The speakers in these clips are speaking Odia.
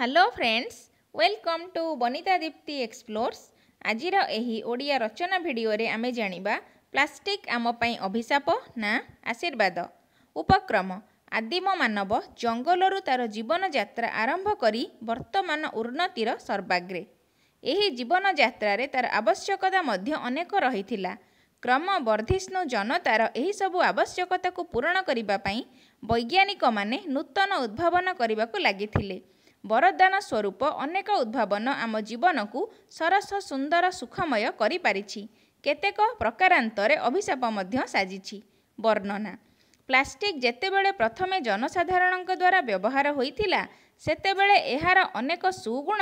hello friends welcome to Banita Dipti explorers ଆଜିର ଏହି ଓଡ଼ିଆ ରଚନା ଭିଡ଼ିଓରେ ଆମେ ଜାଣିବା ପ୍ଲାଷ୍ଟିକ୍ ଆମ ପାଇଁ ଅଭିଶାପ ନା ଆଶୀର୍ବାଦ ଉପକ୍ରମ ଆଦିମ ମାନବ ଜଙ୍ଗଲରୁ ତା'ର ଜୀବନଯାତ୍ରା ଆରମ୍ଭ କରି ବର୍ତ୍ତମାନ ଉନ୍ନତିର ସର୍ବାଗ୍ରେ ଏହି ଜୀବନଯାତ୍ରାରେ ତା'ର ଆବଶ୍ୟକତା ମଧ୍ୟ ଅନେକ ରହିଥିଲା କ୍ରମ ବର୍ଦ୍ଧିଷ୍ଣୁ ଜନତାର ଏହିସବୁ ଆବଶ୍ୟକତାକୁ ପୂରଣ କରିବା ପାଇଁ ବୈଜ୍ଞାନିକମାନେ ନୂତନ ଉଦ୍ଭାବନ କରିବାକୁ ଲାଗିଥିଲେ ବରଦାନ ସ୍ୱରୂପ ଅନେକ ଉଦ୍ଭାବନ ଆମ ଜୀବନକୁ ସରସ ସୁନ୍ଦର ସୁଖମୟ କରିପାରିଛି କେତେକ ପ୍ରକାରାନ୍ତରେ ଅଭିଶାପ ମଧ୍ୟ ସାଜିଛି ବର୍ଣ୍ଣନା ପ୍ଲାଷ୍ଟିକ୍ ଯେତେବେଳେ ପ୍ରଥମେ ଜନସାଧାରଣଙ୍କ ଦ୍ୱାରା ବ୍ୟବହାର ହୋଇଥିଲା ସେତେବେଳେ ଏହାର ଅନେକ ସୁଗୁଣ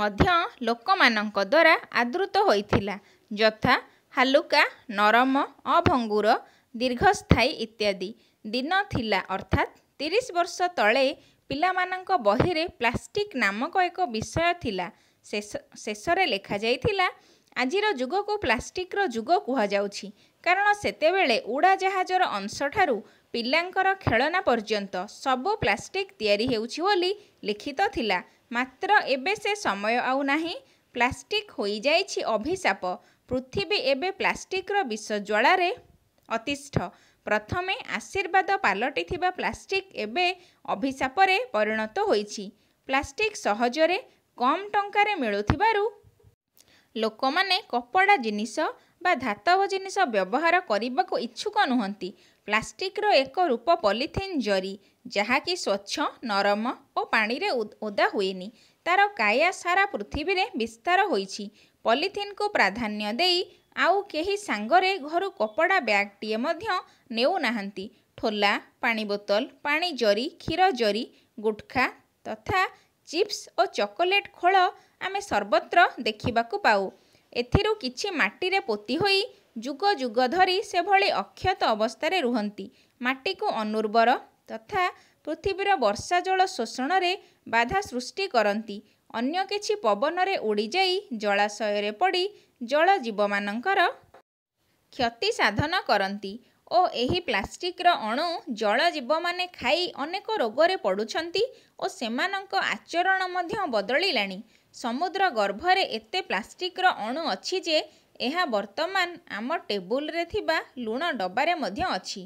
ମଧ୍ୟ ଲୋକମାନଙ୍କ ଦ୍ୱାରା ଆଦୃତ ହୋଇଥିଲା ଯଥା ହାଲୁକା ନରମ ଅଭଙ୍ଗୁର ଦୀର୍ଘସ୍ଥାୟୀ ଇତ୍ୟାଦି ଦିନ ଥିଲା ଅର୍ଥାତ୍ ତିରିଶ ବର୍ଷ ତଳେ ପିଲାମାନଙ୍କ ବହିରେ ପ୍ଲାଷ୍ଟିକ୍ ନାମକ ଏକ ବିଷୟ ଥିଲା ଶେଷରେ ଲେଖାଯାଇଥିଲା ଆଜିର ଯୁଗକୁ ପ୍ଲାଷ୍ଟିକ୍ର ଯୁଗ କୁହାଯାଉଛି କାରଣ ସେତେବେଳେ ଉଡ଼ାଜାହାଜର ଅଂଶଠାରୁ ପିଲାଙ୍କର ଖେଳନା ପର୍ଯ୍ୟନ୍ତ ସବୁ ପ୍ଲାଷ୍ଟିକ୍ ତିଆରି ହେଉଛି ବୋଲି ଲିଖିତ ଥିଲା ମାତ୍ର ଏବେ ସେ ସମୟ ଆଉ ନାହିଁ ପ୍ଲାଷ୍ଟିକ୍ ହୋଇଯାଇଛି ଅଭିଶାପ ପୃଥିବୀ ଏବେ ପ୍ଲାଷ୍ଟିକ୍ର ବିଷ ଜ୍ୱାଳାରେ ଅତିଷ୍ଠ ପ୍ରଥମେ ଆଶୀର୍ବାଦ ପାଲଟିଥିବା ପ୍ଲାଷ୍ଟିକ୍ ଏବେ ଅଭିଶାପରେ ପରିଣତ ହୋଇଛି ପ୍ଲାଷ୍ଟିକ୍ ସହଜରେ କମ୍ ଟଙ୍କାରେ ମିଳୁଥିବାରୁ ଲୋକମାନେ କପଡ଼ା ଜିନିଷ ବା ଧାତବ ଜିନିଷ ବ୍ୟବହାର କରିବାକୁ ଇଚ୍ଛୁକ ନୁହଁନ୍ତି ପ୍ଲାଷ୍ଟିକର ଏକ ରୂପ ପଲିଥିନ୍ ଜରି ଯାହାକି ସ୍ୱଚ୍ଛ ନରମ ଓ ପାଣିରେ ଓଦା ହୁଏନି ତା'ର କାୟା ସାରା ପୃଥିବୀରେ ବିସ୍ତାର ହୋଇଛି ପଲିଥିନ୍କୁ ପ୍ରାଧାନ୍ୟ ଦେଇ ଆଉ କେହି ସାଙ୍ଗରେ ଘରୁ କପଡ଼ା ବ୍ୟାଗ୍ଟିଏ ମଧ୍ୟ ନେଉନାହାନ୍ତି ଠୋଲା ପାଣି ବୋତଲ ପାଣି ଜରି କ୍ଷୀର ଜରି ଗୁଟ୍ଖା ତଥା ଚିପ୍ସ ଓ ଚକୋଲେଟ୍ ଖୋଳ ଆମେ ସର୍ବତ୍ର ଦେଖିବାକୁ ପାଉ ଏଥିରୁ କିଛି ମାଟିରେ ପୋତି ହୋଇ ଯୁଗ ଯୁଗ ଧରି ସେଭଳି ଅକ୍ଷତ ଅବସ୍ଥାରେ ରୁହନ୍ତି ମାଟିକୁ ଅନୁର୍ବର ତଥା ପୃଥିବୀର ବର୍ଷା ଜଳ ଶୋଷଣରେ ବାଧା ସୃଷ୍ଟି କରନ୍ତି ଅନ୍ୟ କିଛି ପବନରେ ଉଡ଼ିଯାଇ ଜଳାଶୟରେ ପଡ଼ି ଜଳଜୀବମାନଙ୍କର କ୍ଷତି ସାଧନ କରନ୍ତି ଓ ଏହି ପ୍ଲାଷ୍ଟିକ୍ର ଅଣୁ ଜଳଜୀବମାନେ ଖାଇ ଅନେକ ରୋଗରେ ପଡ଼ୁଛନ୍ତି ଓ ସେମାନଙ୍କ ଆଚରଣ ମଧ୍ୟ ବଦଳିଲାଣି ସମୁଦ୍ର ଗର୍ଭରେ ଏତେ ପ୍ଲାଷ୍ଟିକ୍ର ଅଣୁ ଅଛି ଯେ ଏହା ବର୍ତ୍ତମାନ ଆମ ଟେବୁଲ୍ରେ ଥିବା ଲୁଣ ଡବାରେ ମଧ୍ୟ ଅଛି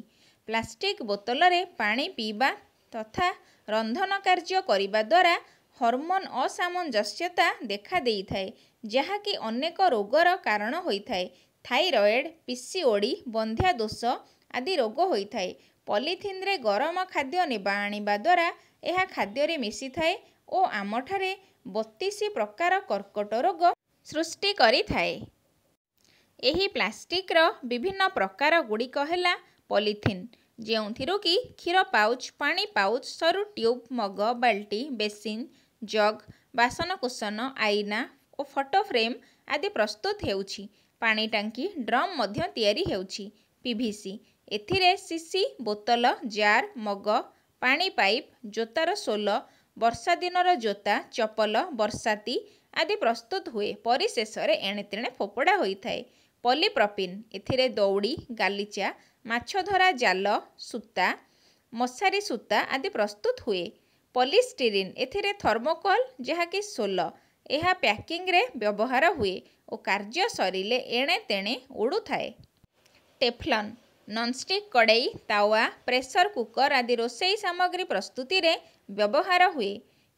ପ୍ଲାଷ୍ଟିକ୍ ବୋତଲରେ ପାଣି ପିଇବା ତଥା ରନ୍ଧନ କାର୍ଯ୍ୟ କରିବା ଦ୍ୱାରା ହର୍ମୋନ୍ ଅସାମଞ୍ଜସ୍ୟତା ଦେଖାଦେଇଥାଏ ଯାହାକି ଅନେକ ରୋଗର କାରଣ ହୋଇଥାଏ ଥାଇରଏଡ଼୍ ଓଡ଼ି ବନ୍ଧ୍ୟା ଦୋଷ ଆଦି ରୋଗ ହୋଇଥାଏ ପଲିଥିନ୍ରେ ଗରମ ଖାଦ୍ୟ ନେବା ଆଣିବା ଦ୍ୱାରା ଏହା ଖାଦ୍ୟରେ ମିଶିଥାଏ ଓ ଆମଠାରେ ବତିଶ ପ୍ରକାର କର୍କଟ ରୋଗ ସୃଷ୍ଟି କରିଥାଏ ଏହି ପ୍ଲାଷ୍ଟିକ୍ର ବିଭିନ୍ନ ପ୍ରକାର ଗୁଡ଼ିକ ହେଲା ପଲିଥିନ୍ ଯେଉଁଥିରୁ କି କ୍ଷୀର ପାଉଚ୍ ପାଣି ପାଉଚ୍ ସରୁ ଟ୍ୟୁବ୍ ମଗ ବାଲ୍ଟି ବେସିନ୍ ଜଗ୍ ବାସନକୁସନ ଆଇନା ଓ ଫଟୋ ଫ୍ରେମ୍ ଆଦି ପ୍ରସ୍ତୁତ ହେଉଛି ପାଣି ଟାଙ୍କି ଡ୍ରମ୍ ମଧ୍ୟ ତିଆରି ହେଉଛି ପି ଭି ସି ଏଥିରେ ସିସି ବୋତଲ ଜାର୍ ମଗ ପାଣି ପାଇପ୍ ଜୋତାର ସୋଲ ବର୍ଷା ଦିନର ଜୋତା ଚପଲ ବର୍ଷାତି ଆଦି ପ୍ରସ୍ତୁତ ହୁଏ ପରିଶେଷରେ ଏଣେତେଣେ ଫୋପଡ଼ା ହୋଇଥାଏ ପଲିପ୍ରପିନ୍ ଏଥିରେ ଦଉଡ଼ି ଗାଲିଚା ମାଛ ଧରା ଜାଲ ସୂତା ମଶାରୀ ସୂତା ଆଦି ପ୍ରସ୍ତୁତ ହୁଏ ପଲିଷ୍ଟିରିନ୍ ଏଥିରେ ଥର୍ମୋକଲ୍ ଯାହାକି ସୋଲ ଏହା ପ୍ୟାକିଂରେ ବ୍ୟବହାର ହୁଏ ଓ କାର୍ଯ୍ୟ ସରିଲେ ଏଣେ ତେଣେ ଉଡ଼ୁଥାଏ ଟେଫ୍ଲନ୍ ନନ୍ଷ୍ଟିକ୍ କଡ଼େଇ ତାୱା ପ୍ରେସର୍ କୁକର୍ ଆଦି ରୋଷେଇ ସାମଗ୍ରୀ ପ୍ରସ୍ତୁତିରେ ବ୍ୟବହାର ହୁଏ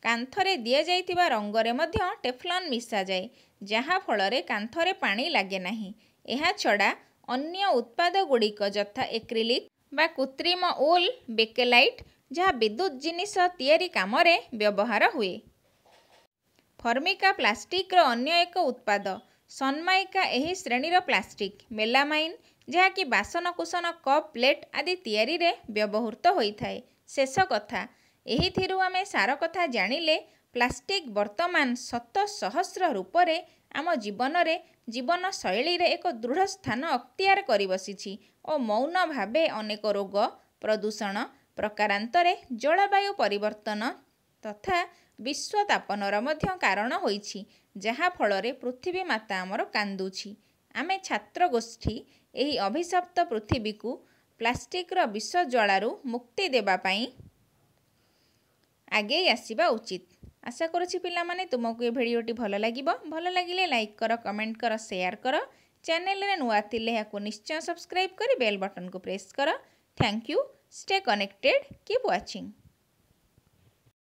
କାନ୍ଥରେ ଦିଆଯାଇଥିବା ରଙ୍ଗରେ ମଧ୍ୟ ଟେଫ୍ଲନ୍ ମିଶାଯାଏ ଯାହାଫଳରେ କାନ୍ଥରେ ପାଣି ଲାଗେ ନାହିଁ ଏହା ଛଡ଼ା ଅନ୍ୟ ଉତ୍ପାଦଗୁଡ଼ିକ ଯଥା ଏକ୍ରିଲିକ୍ ବା କୃତ୍ରିମ ଓଲ୍ ବେକେଲାଇଟ୍ ଯାହା ବିଦ୍ୟୁତ୍ ଜିନିଷ ତିଆରି କାମରେ ବ୍ୟବହାର ହୁଏ ଫର୍ମିକା ପ୍ଲାଷ୍ଟିକର ଅନ୍ୟ ଏକ ଉତ୍ପାଦ ସନ୍ମାଇକା ଏହି ଶ୍ରେଣୀର ପ୍ଲାଷ୍ଟିକ୍ ମେଲାମାଇନ୍ ଯାହାକି ବାସନକୁସନ କପ୍ ପ୍ଲେଟ୍ ଆଦି ତିଆରିରେ ବ୍ୟବହୃତ ହୋଇଥାଏ ଶେଷ କଥା ଏହିଥିରୁ ଆମେ ସାର କଥା ଜାଣିଲେ ପ୍ଲାଷ୍ଟିକ୍ ବର୍ତ୍ତମାନ ଶତ ସହସ୍ର ରୂପରେ ଆମ ଜୀବନରେ ଜୀବନଶୈଳୀରେ ଏକ ଦୃଢ଼ ସ୍ଥାନ ଅକ୍ତିଆର କରିବସିଛି ଓ ମୌନ ଭାବେ ଅନେକ ରୋଗ ପ୍ରଦୂଷଣ ପ୍ରକାରାନ୍ତରେ ଜଳବାୟୁ ପରିବର୍ତ୍ତନ ତଥା ବିଶ୍ୱ ତାପନର ମଧ୍ୟ କାରଣ ହୋଇଛି ଯାହାଫଳରେ ପୃଥିବୀ ମାତା ଆମର କାନ୍ଦୁଛି ଆମେ ଛାତ୍ରଗୋଷ୍ଠୀ ଏହି ଅଭିଶପ୍ତ ପୃଥିବୀକୁ ପ୍ଲାଷ୍ଟିକ୍ର ବିଷ ଜ୍ୱାଳାରୁ ମୁକ୍ତି ଦେବା ପାଇଁ ଆଗେଇ ଆସିବା ଉଚିତ ଆଶା କରୁଛି ପିଲାମାନେ ତୁମକୁ ଏ ଭିଡ଼ିଓଟି ଭଲ ଲାଗିବ ଭଲ ଲାଗିଲେ ଲାଇକ୍ କର କମେଣ୍ଟ କର ସେୟାର କର ଚ୍ୟାନେଲରେ ନୂଆ ଥିଲେ ଏହାକୁ ନିଶ୍ଚୟ ସବସ୍କ୍ରାଇବ୍ କରି ବେଲ୍ ବଟନ୍କୁ ପ୍ରେସ୍ କର thank you stay connected keep watching